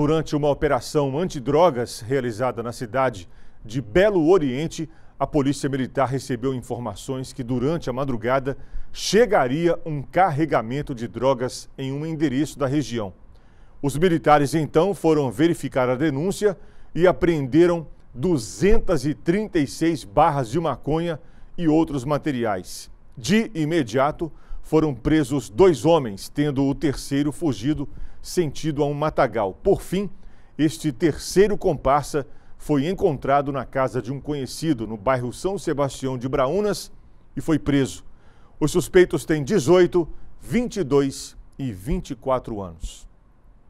Durante uma operação antidrogas realizada na cidade de Belo Oriente, a Polícia Militar recebeu informações que durante a madrugada chegaria um carregamento de drogas em um endereço da região. Os militares então foram verificar a denúncia e apreenderam 236 barras de maconha e outros materiais. De imediato, foram presos dois homens, tendo o terceiro fugido sentido a um matagal. Por fim, este terceiro comparsa foi encontrado na casa de um conhecido no bairro São Sebastião de Braunas e foi preso. Os suspeitos têm 18, 22 e 24 anos.